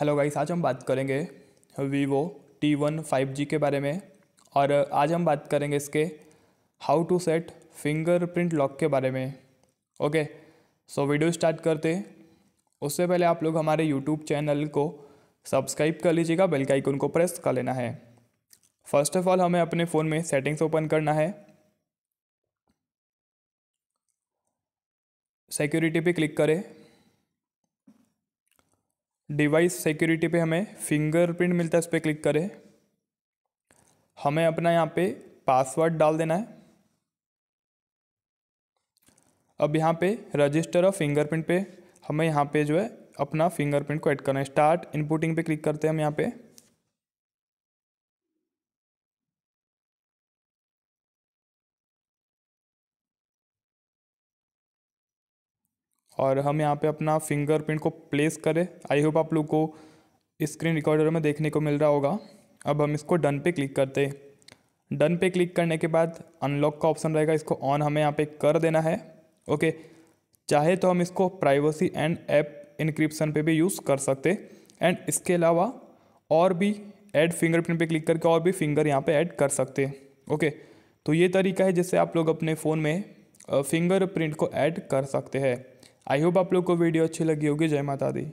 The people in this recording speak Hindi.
हेलो गाइस आज हम बात करेंगे Vivo T one five G के बारे में और आज हम बात करेंगे इसके how to set fingerprint lock के बारे में ओके सो वीडियो स्टार्ट करते उससे पहले आप लोग हमारे यूट्यूब चैनल को सब्सक्राइब कर लीजिएगा बेल का आइकन को प्रेस कर लेना है फर्स्ट ऑफ ऑल हमें अपने फ़ोन में सेटिंग्स ओपन करना है सिक्योरिटी पे क्लिक करें डिवाइस सिक्योरिटी पे हमें फिंगरप्रिंट मिलता है उस पर क्लिक करें हमें अपना यहाँ पे पासवर्ड डाल देना है अब यहाँ पे रजिस्टर और फिंगरप्रिंट पे हमें यहाँ पे जो है अपना फिंगरप्रिंट को ऐड करना है स्टार्ट इनपुटिंग पे क्लिक करते हैं हम यहाँ पे और हम यहाँ पे अपना फिंगरप्रिंट को प्लेस करें आई होप आप लोग को स्क्रीन रिकॉर्डर में देखने को मिल रहा होगा अब हम इसको डन पे क्लिक करते हैं डन पे क्लिक करने के बाद अनलॉक का ऑप्शन रहेगा इसको ऑन हमें यहाँ पे कर देना है ओके चाहे तो हम इसको प्राइवेसी एंड ऐप इनक्रिप्सन पे भी यूज़ कर सकते एंड इसके अलावा और भी एड फिंगरप्रिंट पे क्लिक करके और भी फिंगर यहाँ पे ऐड कर सकते ओके तो ये तरीका है जिससे आप लोग अपने फ़ोन में फिंगरप्रिंट को ऐड कर सकते हैं आई होप आप लोग को वीडियो अच्छी लगी होगी जय माता दी